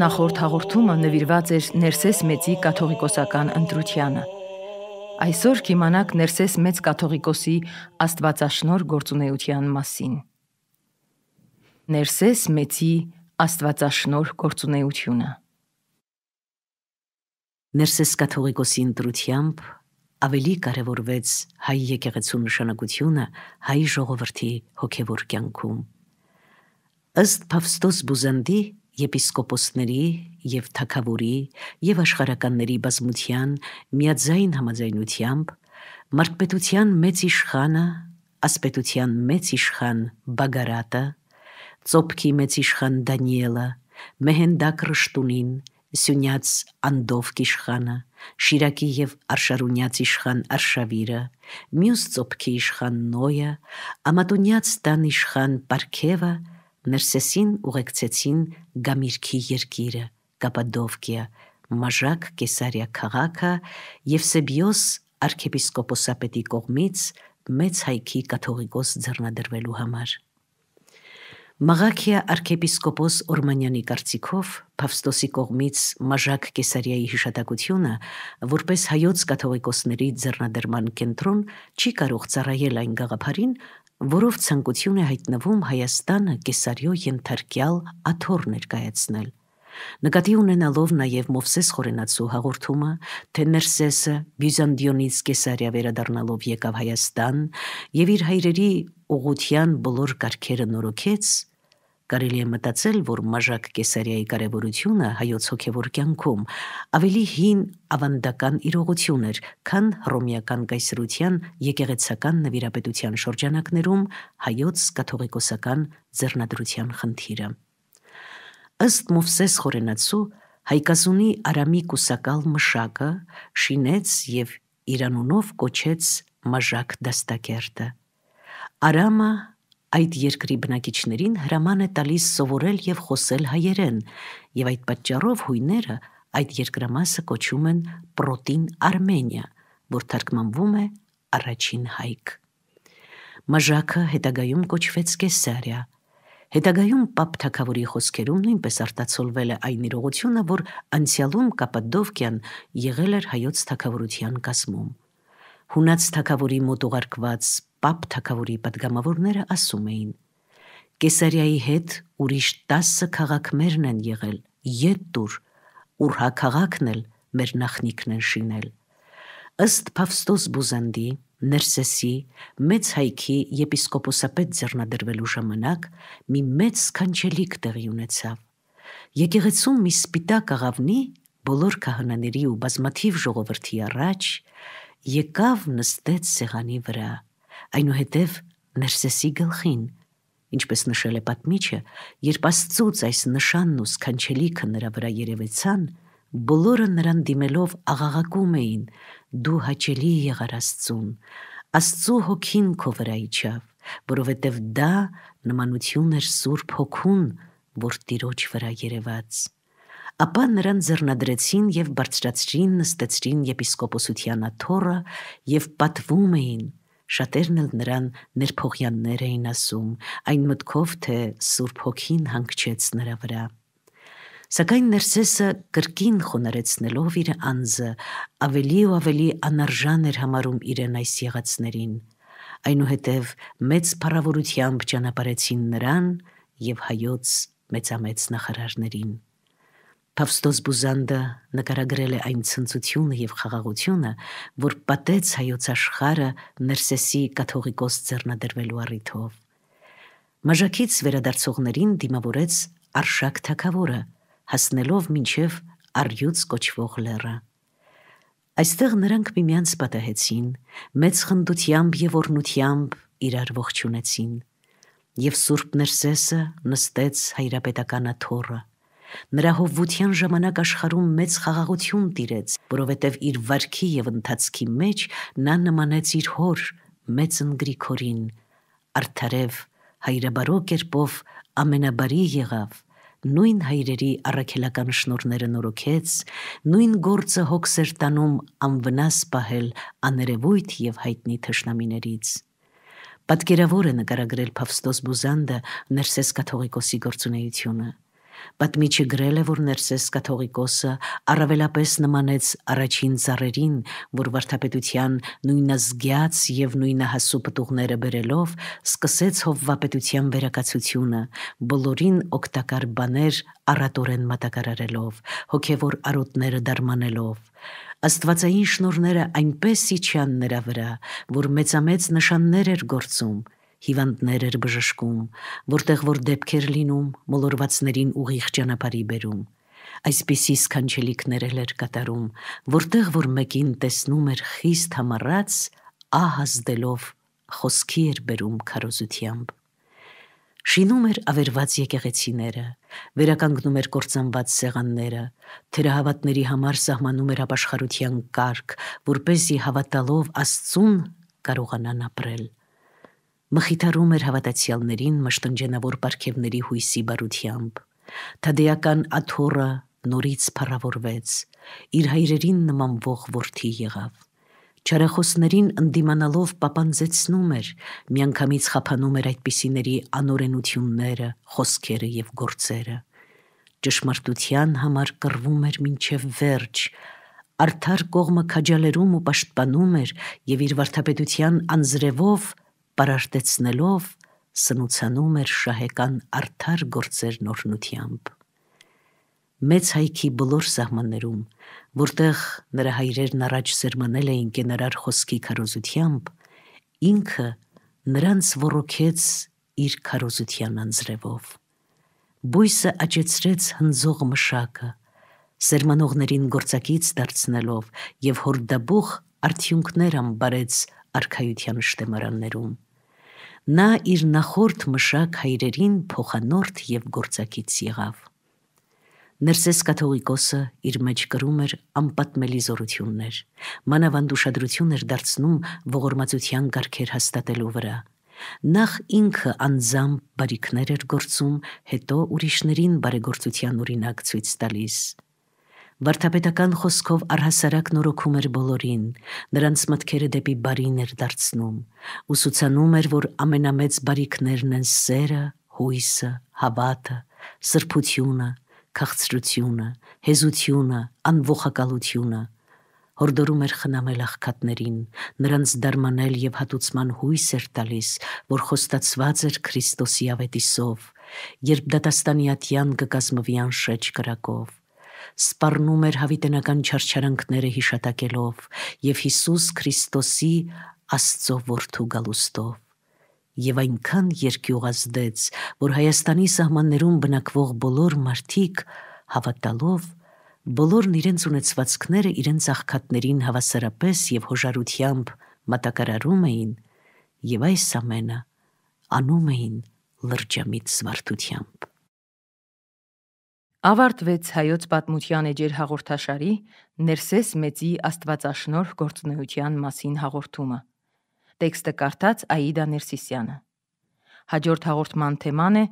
Նախորդ հաղորդումը նվիրված էր Ներսես Մեծի կաթողիկոսական ընտրությանը։ Այսօր կիմանաք Ներսես Մեծ կաթողիկոսի Աստվածաշնոր գործունեության մասին։ Ներսես Մեծի Աստվածաշնոր գործունեությունը։ Ներսես կաթողիկոսի ընտրությամբ ավելի կարևորվեց հայ եկեղեցու նշանակությունը հայ ժողովրդի հոգևոր կյանքում։ Ըստ Պավստոս Բուզանդի եպիսկոպոսների եւ թակավորի եւ աշխարականների բազմության միաձայն համաձայնությամբ մարդպետության մեծ իշխանը, ասպետության մեծ իշխան Բագարատը, ծոփքի մեծ իշխան Դանիելը, Մեհենդակ Ռշտունին, Սյունյաց Անդով իշխանը, Շիրակի եւ Արշարունյաց իշխան Արշավիրը, մյուս ծոփքի իշխան Նոյը, Ամատունյաց տան իշխան Պարքևը Ներսեսին ուղեկցեցին Գամիրքի երկիրը, Կապադովկիա, Մաժակ Կեսարիա քաղաքը եւ Սեբիոս arczepiskoposapeti կողմից մեծ հայքի կաթողիկոս ձեռնադրվելու համար։ Մաղաքիա arczepiskopos Օրմանյանի կարծիքով Փավստոսի կողմից Մաժակ Կեսարիայի հիշատակությունը որպես հայոց կաթողիկոսների ձեռնադրման կենտրոն չի կարող ծառայել այն գաղափարին, որով ցանկություն է հայտնվում Հայաստանը Կեսարիո ենթարկյալ աթոռ ներկայացնել։ Նկատի ունենալով նաև Մովսես Խորենացու հաղորդումը, թե Ներսեսը Բյուզանդիոնից Կեսարիա վերադառնալով եկավ Հայաստան եւ իր հայրերի ուղության բոլոր կարգերը նորոգեց, Կարելի է մտածել, որ Մաժակ Կեսարյայի կարևորությունը հայոց հոգևոր կյանքում ավելի հին ավանդական իրողություն էր, քան հռոմեական կայսրության եկեղեցական նվիրապետության շրջանակներում հայոց կաթողիկոսական ձեռնադրության խնդիրը։ Ըստ Մովսես Խորենացու Հայկասունի Արամի կուսակալ մշակը շինեց եւ իրանունով կոչեց Մաժակ դաստակերտը։ Արամը այդ երկրի բնակիչներին հրաման է տալիս սովորել եւ խոսել հայերեն, եւ այդ պատճառով հույները այդ երկրամասը կոչում են Պրոտին Արմենիա, որ թարգմանվում է առաջին հայք։ Մաժակը հետագայում կոչվեց Կեսարիա, Հետագայում Պապ Թագավորի խոսքերում նույնպես արտացոլվել է այն իրողությունը, որ անցյալում Կապադովկիան եղել էր հայոց թագավորության կազմում։ Հունած թագավորի մոտ ուղարկված պապ թակավորի պատգամավորները ասում էին. Կեսարիայի հետ ուրիշ 10 քաղաքներն են եղել, յետտուր, ուրհա քաղաքն էլ մեր նախնիկն են շինել։ Ըստ Փավստոս Բուզանդի, Ներսեսի մեծ հայքի եպիսկոպոսապետ ձեռնադրվելու ժամանակ մի մեծ սքանչելիք տեղի ունեցավ։ Եկեղեցում մի սպիտակ աղավնի բոլոր քահանաների ու բազմաթիվ ժողովրդի առաջ եկավ նստեց սեղանի վրա այնուհետև Ներսեսի գլխին, ինչպես նշել է պատմիչը, երբ Աստծուց այս նշանն ու սքանչելիքը նրա վրա երևեցան, բոլորը նրան դիմելով աղաղակում էին. «Դու հաճելի եղար Աստծուն, Աստծու հոգին քո վրա իջավ, որովհետև դա նմանություն էր Սուրբ Հոգուն, որ Տիրոջ վրա երևաց» ապա նրան ձեռնադրեցին եւ բարձրացրին նստեցրին եպիսկոպոսության աթոռը եւ պատվում էին Շատերն էլ նրան ներփողյաններ էին ասում, այն մտքով, թե Սուրբ Հոգին հանգչեց նրա վրա։ Սակայն Ներսեսը կրկին խոնարեցնելով իր անձը, ավելի ու ավելի անարժան էր համարում իրեն այս եղածներին։ Այնուհետև մեծ փառավորությամբ ճանապարհեցին նրան եւ հայոց մեծամեծ նախարարներին։ Պավստոս Բուզանդը նկարագրել է այն ցնծությունը եւ խաղաղությունը, որ պատեց հայոց աշխարը Ներսեսի կաթողիկոս ձեռնադրվելու առիթով։ Մաժակից վերադարձողներին դիմավորեց Արշակ Թակավորը, հասնելով մինչև Արյուց կոչվող լեռը։ Այստեղ նրանք միմյանց պատահեցին, մեծ խնդությամբ եւ օրնությամբ իրար ողջունեցին։ Եվ Սուրբ Ներսեսը նստեց հայրապետական աթոռը, Նրա հովվության ժամանակ աշխարհում մեծ խաղաղություն տիրեց, որովհետև իր վարքի եւ ընթացքի մեջ նա նմանեց իր հոր մեծն Գրիգորին, արդարև հայրաբարո կերպով ամենաբարի եղավ, նույն հայրերի առաքելական շնորները նորոգեց, նույն գործը հոգսեր տանում անվնաս պահել աներևույթ եւ հայտնի թշնամիներից։ Պատկերավոր է նկարագրել Փավստոս Բուզանդը ներսես կաթողիկոսի գործունեությունը։ Պատմիչը գրել է, որ Ներսես Կաթողիկոսը առավելապես նմանեց առաջին ծառերին, որ վարդապետության նույնազգյաց եւ նույնահասու պտուղները բերելով սկսեց հովվապետության վերակացությունը, բոլորին օգտակար բաներ առատորեն մատակարարելով, հոգեվոր արոտները դարմանելով։ Աստվածային շնորները այնպես իջան նրա վրա, որ մեծամեծ նշաններ էր գործում, հիվանդներ էր բժշկում, որտեղ որ դեպքեր լինում, մոլորվածներին ուղիղ ճանապարհի բերում։ Այսպիսի սքանչելիքներ էր կատարում, որտեղ որ մեկին տեսնում էր խիստ համառած, ահազդելով խոսքի էր բերում քարոզությամբ։ Շինում էր ավերված եկեղեցիները, վերականգնում էր կործանված սեղանները, թերահավատների համար սահմանում էր ապաշխարության կարգ, որ เป զի հավատալով Աստծուն կարողանան ապրել մխիթարում էր հավատացյալներին մշտնջենավոր պարգևների հույսի բարությամբ։ Թադեական աթորը նորից փառավորվեց, իր հայրերին նմանվող որդի եղավ։ Չարախոսներին ընդդիմանալով պապանձեցնում էր, միանգամից խափանում էր այդպիսիների անօրենությունները, խոսքերը եւ գործերը։ Ճշմարտության համար կռվում էր մինչև վերջ, արդար կողմը քաջալերում ու պաշտպանում էր եւ իր վարդապետության անձրևով պարարտեցնելով սնուցանում էր շահեկան արդար գործերն օրնությամբ։ Մեծ հայքի բոլոր սահմաններում, որտեղ նրա հայրերն առաջ սերմանել էին կենարար խոսքի քարոզությամբ, ինքը նրանց ворոքեց իր քարոզության անձրևով։ Բույսը աճեցրեց հնձող մշակը, սերմանողներին գործակից դարձնելով եւ հորդաբուխ արդյունքներ ամբարեց արխայության շտեմարաններում նա իր նախորդ մշակ հայրերին փոխանորդ եւ գործակից եղավ։ Ներսես կաթողիկոսը իր մեջ կրում էր անպատմելի զորություններ, մանավանդ ուշադրություն էր դարձնում ողորմածության ղարքեր հաստատելու վրա։ Նախ ինքը անձամբ բարիքներ էր գործում, հետո ուրիշներին բարեգործության օրինակ ցույց տալիս։ Վարդապետական խոսքով առհասարակ նորոգում էր բոլորին, նրանց մտքերը դեպի բարին էր դարձնում, ուսուցանում էր, որ ամենամեծ բարիքներն են սերը, հույսը, հավատը, սրբությունը, քաղցրությունը, հեզությունը, անողակալությունը։ Հորդորում էր խնամել աղքատներին, նրանց դարմանել եւ հատուցման հույս էր տալիս, որ խոստացված էր Քրիստոսի ավետիսով, երբ դատաստանյատյան կկազմվի անշեջ կրակով սպառնում էր հավիտենական չարչարանքները հիշատակելով եւ Հիսուս Քրիստոսի Աստծո որդու գալուստով եւ այնքան երկյուղազդեց, որ Հայաստանի սահմաններում բնակվող բոլոր մարդիկ հավատալով բոլորն իրենց ունեցվածքները իրենց աղքատներին հավասարապես եւ հոժարությամբ մատակարարում էին եւ այս ամենը անում էին լրջամիտ զվարթությամբ ավարտվեց հայոց պատմության էջեր հաղորդաշարի Ներսես Մեծի Աստվածաշնոր գործունեության մասին հաղորդումը։ Տեքստը կարդաց Աիդա Ներսիսյանը։ Հաջորդ հաղորդման թեման է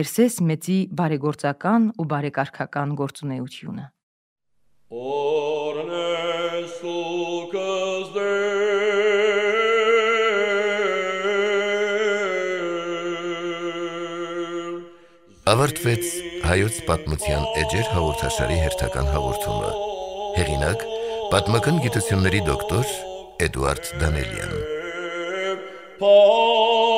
Ներսես Մեծի բարեգործական ու բարեկարգական գործունեությունը։ Օրնեսուկը Ավարտվեց հայոց պատմության էջեր հաղորդաշարի հերթական հաղորդումը։ Հեղինակ՝ պատմական գիտությունների դոկտոր Էդուարդ Դանելյան։ Paul